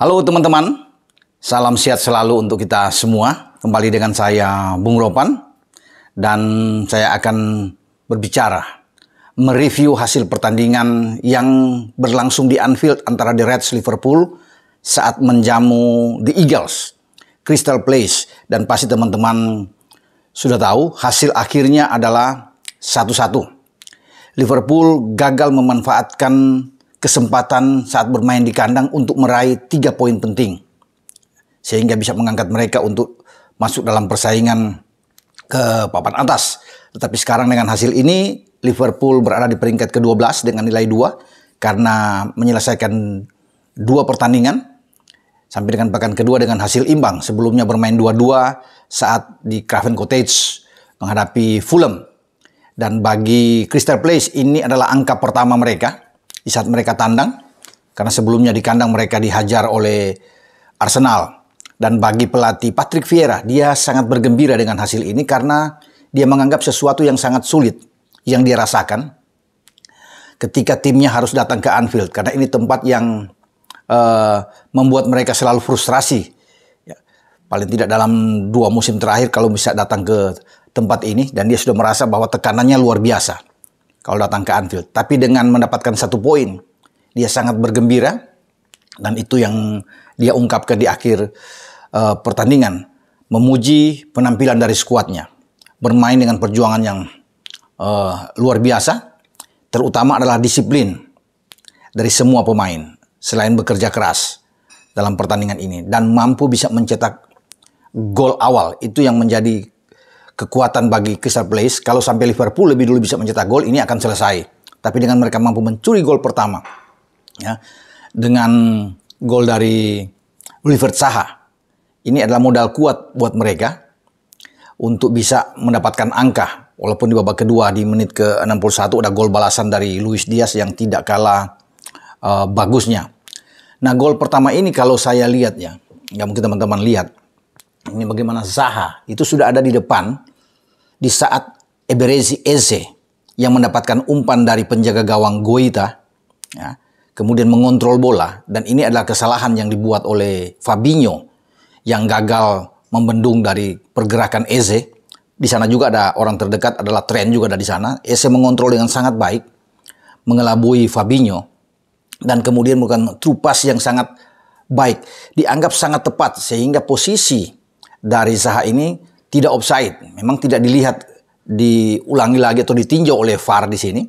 Halo teman-teman, salam sehat selalu untuk kita semua. Kembali dengan saya Bung Ropan dan saya akan berbicara mereview hasil pertandingan yang berlangsung di Anfield antara The Reds Liverpool saat menjamu The Eagles, Crystal Place dan pasti teman-teman sudah tahu hasil akhirnya adalah satu-satu. Liverpool gagal memanfaatkan kesempatan saat bermain di kandang untuk meraih tiga poin penting sehingga bisa mengangkat mereka untuk masuk dalam persaingan ke papan atas. Tetapi sekarang dengan hasil ini Liverpool berada di peringkat ke-12 dengan nilai 2 karena menyelesaikan dua pertandingan sampai dengan pekan kedua dengan hasil imbang. Sebelumnya bermain 2-2 saat di Craven Cottage menghadapi Fulham. Dan bagi Crystal Palace ini adalah angka pertama mereka di saat mereka tandang karena sebelumnya di kandang mereka dihajar oleh Arsenal dan bagi pelatih Patrick Vieira dia sangat bergembira dengan hasil ini karena dia menganggap sesuatu yang sangat sulit yang dia rasakan ketika timnya harus datang ke Anfield karena ini tempat yang uh, membuat mereka selalu frustrasi ya, paling tidak dalam dua musim terakhir kalau bisa datang ke tempat ini dan dia sudah merasa bahwa tekanannya luar biasa kalau datang ke Anfield. Tapi dengan mendapatkan satu poin, dia sangat bergembira dan itu yang dia ungkapkan di akhir uh, pertandingan. Memuji penampilan dari skuadnya, bermain dengan perjuangan yang uh, luar biasa, terutama adalah disiplin dari semua pemain selain bekerja keras dalam pertandingan ini dan mampu bisa mencetak gol awal itu yang menjadi kekuatan bagi Crystal Palace. Kalau sampai Liverpool lebih dulu bisa mencetak gol, ini akan selesai. Tapi dengan mereka mampu mencuri gol pertama, ya, dengan gol dari Oliver Saha, ini adalah modal kuat buat mereka untuk bisa mendapatkan angka. Walaupun di babak kedua di menit ke 61 ada gol balasan dari Luis Diaz yang tidak kalah uh, bagusnya. Nah gol pertama ini kalau saya lihat ya, nggak mungkin teman-teman lihat, ini bagaimana Zaha itu sudah ada di depan di saat Eberezi Eze yang mendapatkan umpan dari penjaga gawang Goita, ya, kemudian mengontrol bola, dan ini adalah kesalahan yang dibuat oleh Fabinho yang gagal membendung dari pergerakan Eze. Di sana juga ada orang terdekat adalah Tren juga ada di sana. Eze mengontrol dengan sangat baik, mengelabui Fabinho, dan kemudian bukan trupas yang sangat baik, dianggap sangat tepat sehingga posisi dari Zaha ini tidak offside. Memang tidak dilihat diulangi lagi atau ditinjau oleh VAR di sini.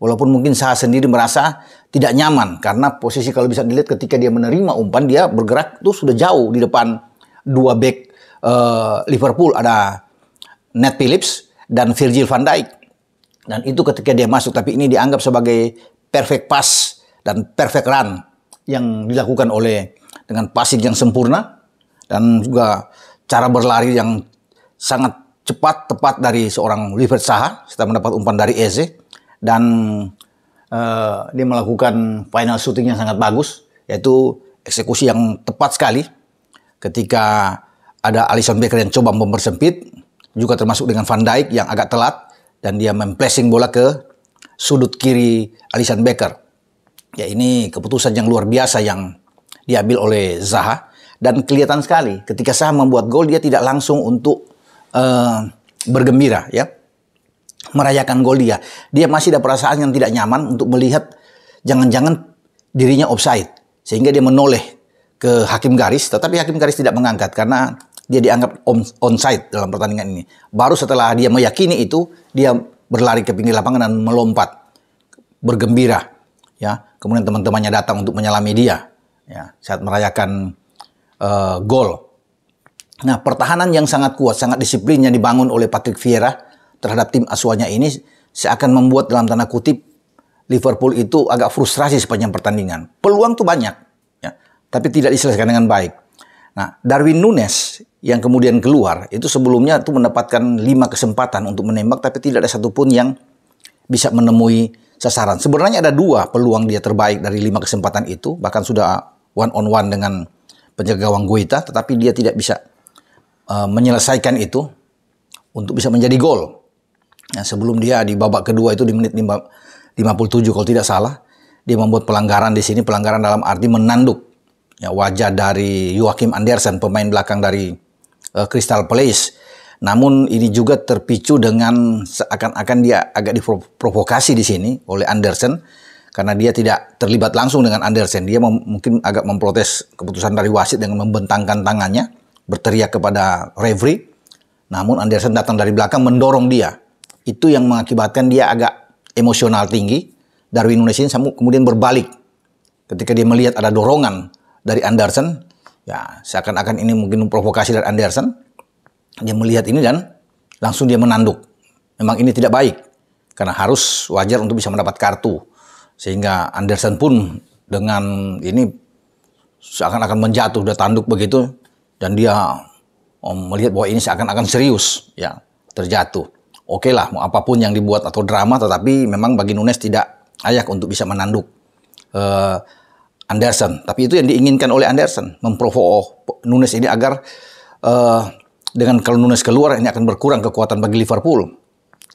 Walaupun mungkin saya sendiri merasa tidak nyaman karena posisi kalau bisa dilihat ketika dia menerima umpan dia bergerak tuh sudah jauh di depan dua back uh, Liverpool ada Ned Phillips dan Virgil van Dijk. Dan itu ketika dia masuk tapi ini dianggap sebagai perfect pass dan perfect run yang dilakukan oleh dengan passing yang sempurna dan juga cara berlari yang sangat cepat tepat dari seorang Liverpool Saha setelah mendapat umpan dari Eze dan uh, dia melakukan final shooting yang sangat bagus yaitu eksekusi yang tepat sekali ketika ada alison Becker yang coba mempersempit juga termasuk dengan Van Dijk yang agak telat dan dia memplacing bola ke sudut kiri alison Becker. Ya ini keputusan yang luar biasa yang diambil oleh Zaha dan kelihatan sekali ketika Zaha membuat gol dia tidak langsung untuk Eh, bergembira ya merayakan gol dia. Dia masih ada perasaan yang tidak nyaman untuk melihat jangan-jangan dirinya offside sehingga dia menoleh ke hakim garis tetapi hakim garis tidak mengangkat karena dia dianggap onside dalam pertandingan ini. Baru setelah dia meyakini itu dia berlari ke pinggir lapangan dan melompat bergembira ya. Kemudian teman-temannya datang untuk menyalami dia ya saat merayakan uh, gol Nah, pertahanan yang sangat kuat, sangat disiplin yang dibangun oleh Patrick Vieira terhadap tim asuhannya ini seakan membuat dalam tanda kutip Liverpool itu agak frustrasi sepanjang pertandingan. Peluang tuh banyak, ya, tapi tidak diselesaikan dengan baik. Nah, Darwin Nunes yang kemudian keluar itu sebelumnya tuh mendapatkan lima kesempatan untuk menembak, tapi tidak ada satupun yang bisa menemui sasaran. Sebenarnya ada dua peluang dia terbaik dari lima kesempatan itu, bahkan sudah one on one dengan penjaga gawang Guita, tetapi dia tidak bisa Eh, menyelesaikan itu untuk bisa menjadi gol. Nah, sebelum dia di babak kedua itu di menit 57 kalau tidak salah, dia membuat pelanggaran di sini pelanggaran dalam arti menanduk ya, wajah dari Joachim Andersen pemain belakang dari uh, Crystal Palace. Namun ini juga terpicu dengan seakan-akan dia agak diprovokasi di sini oleh Andersen karena dia tidak terlibat langsung dengan Andersen. Dia mungkin agak memprotes keputusan dari wasit dengan membentangkan tangannya berteriak kepada referee. Namun Anderson datang dari belakang mendorong dia. Itu yang mengakibatkan dia agak emosional tinggi. Darwin Nunes ini kemudian berbalik. Ketika dia melihat ada dorongan dari Anderson, ya seakan-akan ini mungkin provokasi dari Anderson. Dia melihat ini dan langsung dia menanduk. Memang ini tidak baik karena harus wajar untuk bisa mendapat kartu. Sehingga Anderson pun dengan ini seakan-akan menjatuh udah tanduk begitu dan dia melihat bahwa ini seakan-akan serius ya terjatuh. Oke okay lah, mau apapun yang dibuat atau drama, tetapi memang bagi Nunes tidak layak untuk bisa menanduk uh, Anderson. Tapi itu yang diinginkan oleh Anderson, memprovo Nunes ini agar uh, dengan kalau Nunes keluar ini akan berkurang kekuatan bagi Liverpool.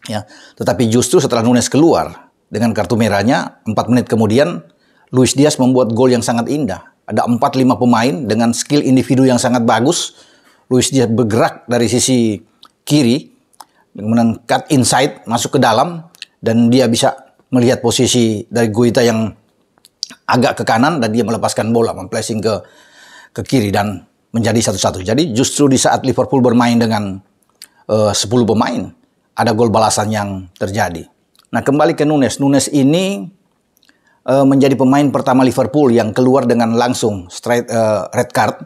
Ya, tetapi justru setelah Nunes keluar dengan kartu merahnya, empat menit kemudian Luis Diaz membuat gol yang sangat indah ada 4-5 pemain dengan skill individu yang sangat bagus. Luis Diaz bergerak dari sisi kiri, kemudian cut inside masuk ke dalam dan dia bisa melihat posisi dari Guita yang agak ke kanan dan dia melepaskan bola memplacing ke ke kiri dan menjadi satu-satu. Jadi justru di saat Liverpool bermain dengan eh, uh, 10 pemain ada gol balasan yang terjadi. Nah, kembali ke Nunes. Nunes ini Eh, menjadi pemain pertama Liverpool yang keluar dengan langsung straight uh, red card,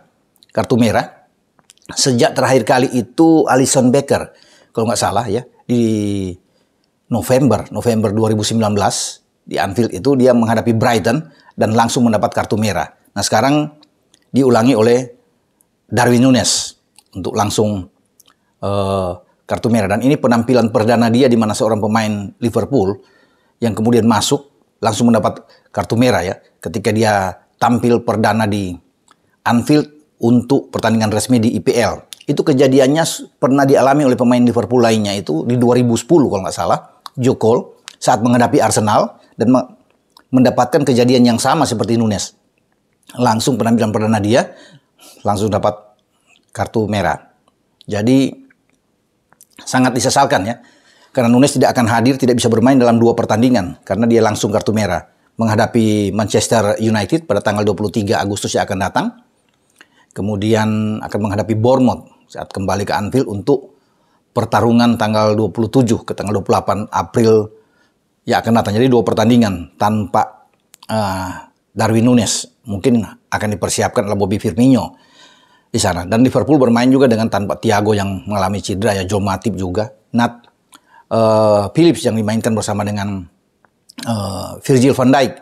kartu merah. Sejak terakhir kali itu Alison Becker, kalau nggak salah ya, di November, November 2019 di Anfield itu dia menghadapi Brighton dan langsung mendapat kartu merah. Nah, sekarang diulangi oleh Darwin Nunes untuk langsung uh, kartu merah dan ini penampilan perdana dia di mana seorang pemain Liverpool yang kemudian masuk langsung mendapat kartu merah ya ketika dia tampil perdana di Anfield untuk pertandingan resmi di IPL. Itu kejadiannya pernah dialami oleh pemain Liverpool lainnya itu di 2010 kalau nggak salah, Joe Cole saat menghadapi Arsenal dan mendapatkan kejadian yang sama seperti Nunes. Langsung penampilan perdana dia langsung dapat kartu merah. Jadi sangat disesalkan ya karena Nunes tidak akan hadir, tidak bisa bermain dalam dua pertandingan karena dia langsung kartu merah menghadapi Manchester United pada tanggal 23 Agustus yang akan datang. Kemudian akan menghadapi Bournemouth saat kembali ke Anfield untuk pertarungan tanggal 27 ke tanggal 28 April ya akan datang. Jadi dua pertandingan tanpa uh, Darwin Nunes mungkin akan dipersiapkan oleh Bobby Firmino di sana. Dan Liverpool bermain juga dengan tanpa Thiago yang mengalami cedera ya, Joe Matip juga. Nat uh, Philips yang dimainkan bersama dengan uh, Virgil van Dijk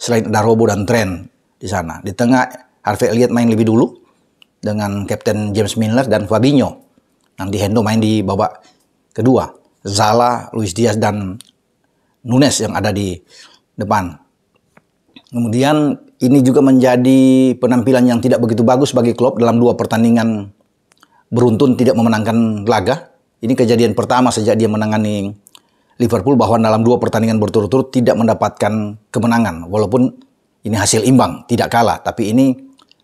selain ada Robo dan Trent di sana. Di tengah Harvey Elliott main lebih dulu dengan Captain James Milner dan Fabinho. Nanti Hendo main di babak kedua. Zala, Luis Diaz dan Nunes yang ada di depan. Kemudian ini juga menjadi penampilan yang tidak begitu bagus bagi Klopp dalam dua pertandingan beruntun tidak memenangkan laga ini kejadian pertama sejak dia menangani Liverpool bahwa dalam dua pertandingan berturut-turut tidak mendapatkan kemenangan. Walaupun ini hasil imbang, tidak kalah. Tapi ini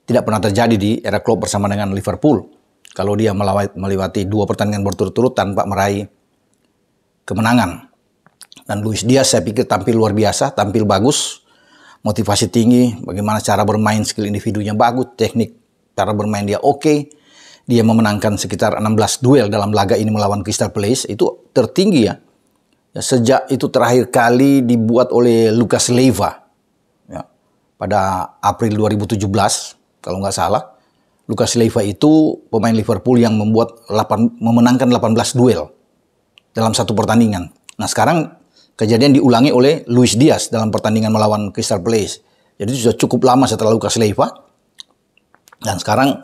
tidak pernah terjadi di era klub bersama dengan Liverpool. Kalau dia melewati dua pertandingan berturut-turut tanpa meraih kemenangan. Dan Luis Diaz saya pikir tampil luar biasa, tampil bagus, motivasi tinggi, bagaimana cara bermain skill individunya bagus, teknik cara bermain dia oke. Okay dia memenangkan sekitar 16 duel dalam laga ini melawan Crystal Palace itu tertinggi ya. ya sejak itu terakhir kali dibuat oleh Lucas Leiva ya, pada April 2017 kalau nggak salah. Lucas Leiva itu pemain Liverpool yang membuat 8, memenangkan 18 duel dalam satu pertandingan. Nah sekarang kejadian diulangi oleh Luis Diaz dalam pertandingan melawan Crystal Palace. Jadi sudah cukup lama setelah Lucas Leiva dan sekarang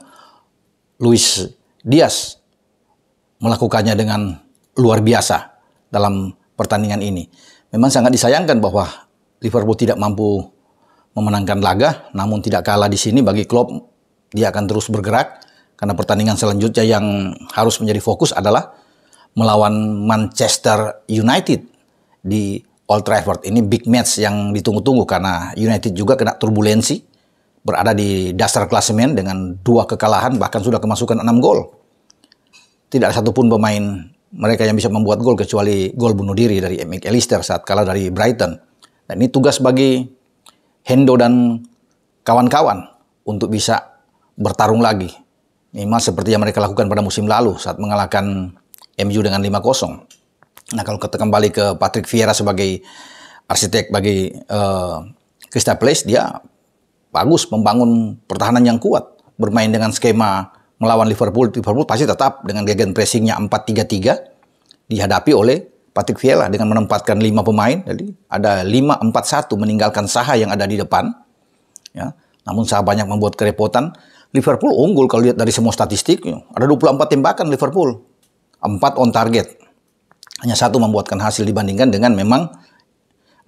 Luis Diaz melakukannya dengan luar biasa dalam pertandingan ini. Memang sangat disayangkan bahwa Liverpool tidak mampu memenangkan laga, namun tidak kalah di sini bagi Klopp dia akan terus bergerak karena pertandingan selanjutnya yang harus menjadi fokus adalah melawan Manchester United di Old Trafford. Ini big match yang ditunggu-tunggu karena United juga kena turbulensi berada di dasar klasemen dengan dua kekalahan bahkan sudah kemasukan enam gol. Tidak ada satupun pemain mereka yang bisa membuat gol kecuali gol bunuh diri dari Elister saat kalah dari Brighton. Dan ini tugas bagi Hendo dan kawan-kawan untuk bisa bertarung lagi. Minimal seperti yang mereka lakukan pada musim lalu saat mengalahkan MU dengan 5-0. Nah kalau kita kembali ke Patrick Vieira sebagai arsitek bagi uh, Crystal Palace, dia bagus membangun pertahanan yang kuat, bermain dengan skema melawan Liverpool, Liverpool pasti tetap dengan gegen pressingnya 4-3-3 dihadapi oleh Patrick Vieira dengan menempatkan 5 pemain. Jadi ada 5-4-1 meninggalkan Saha yang ada di depan. Ya. Namun Saha banyak membuat kerepotan. Liverpool unggul kalau lihat dari semua statistik. Ya. Ada 24 tembakan Liverpool. 4 on target. Hanya satu membuatkan hasil dibandingkan dengan memang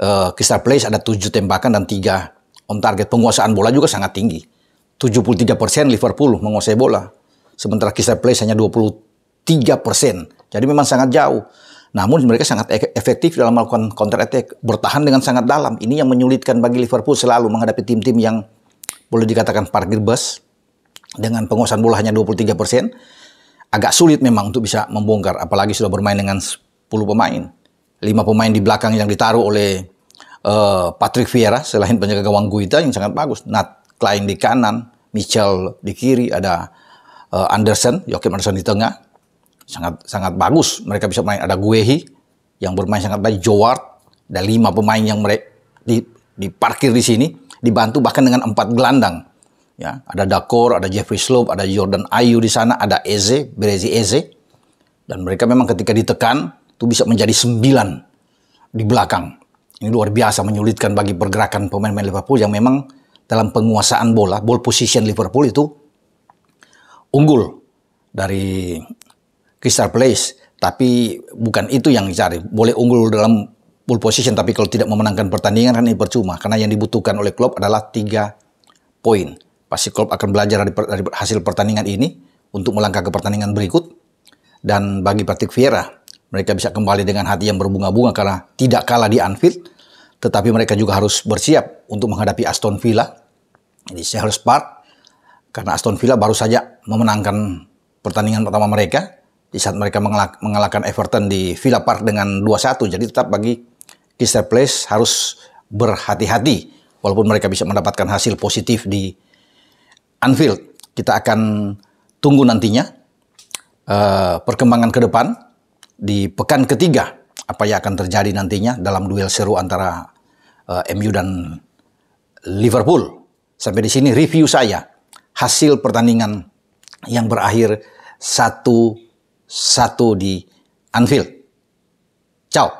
uh, Crystal Palace ada 7 tembakan dan 3 on target. Penguasaan bola juga sangat tinggi. 73% Liverpool menguasai bola. Sementara Crystal Palace hanya 23%. Jadi memang sangat jauh. Namun mereka sangat e-, efektif dalam melakukan counter attack, bertahan dengan sangat dalam. Ini yang menyulitkan bagi Liverpool selalu menghadapi tim-tim yang boleh dikatakan parkir bus dengan penguasaan bola hanya 23%. Agak sulit memang untuk bisa membongkar apalagi sudah bermain dengan 10 pemain. 5 pemain di belakang yang ditaruh oleh Eh, Patrick Vieira selain penjaga gawang Guita yang sangat bagus. Nat Klein di kanan, Michel di kiri, ada uh, eh, Anderson, Joachim Anderson di tengah. Sangat sangat bagus mereka bisa main. Ada Guehi yang bermain sangat baik, Joward. Ada lima pemain yang mereka di, diparkir di sini, dibantu bahkan dengan empat gelandang. Ya, ada Dakor, ada Jeffrey Slope, ada Jordan Ayu di sana, ada Eze, Berezi Eze. Dan mereka memang ketika ditekan, itu bisa menjadi sembilan di belakang ini luar biasa menyulitkan bagi pergerakan pemain-pemain Liverpool yang memang dalam penguasaan bola, ball position Liverpool itu unggul dari Crystal Palace. Tapi bukan itu yang dicari. Boleh unggul dalam ball position, tapi kalau tidak memenangkan pertandingan kan ini percuma. Karena yang dibutuhkan oleh Klopp adalah tiga poin. Pasti Klopp akan belajar dari, dari hasil pertandingan ini untuk melangkah ke pertandingan berikut. Dan bagi Patrick Vieira, mereka bisa kembali dengan hati yang berbunga-bunga karena tidak kalah di Anfield. Tetapi mereka juga harus bersiap untuk menghadapi Aston Villa. Jadi harus Park. Karena Aston Villa baru saja memenangkan pertandingan pertama mereka. Di saat mereka mengalahkan Everton di Villa Park dengan 2-1. Jadi tetap bagi Crystal Place harus berhati-hati. Walaupun mereka bisa mendapatkan hasil positif di Anfield. Kita akan tunggu nantinya uh, perkembangan ke depan di pekan ketiga apa yang akan terjadi nantinya dalam duel seru antara uh, eh, MU dan Liverpool. Sampai di sini review saya hasil pertandingan yang berakhir satu satu di Anfield. Ciao.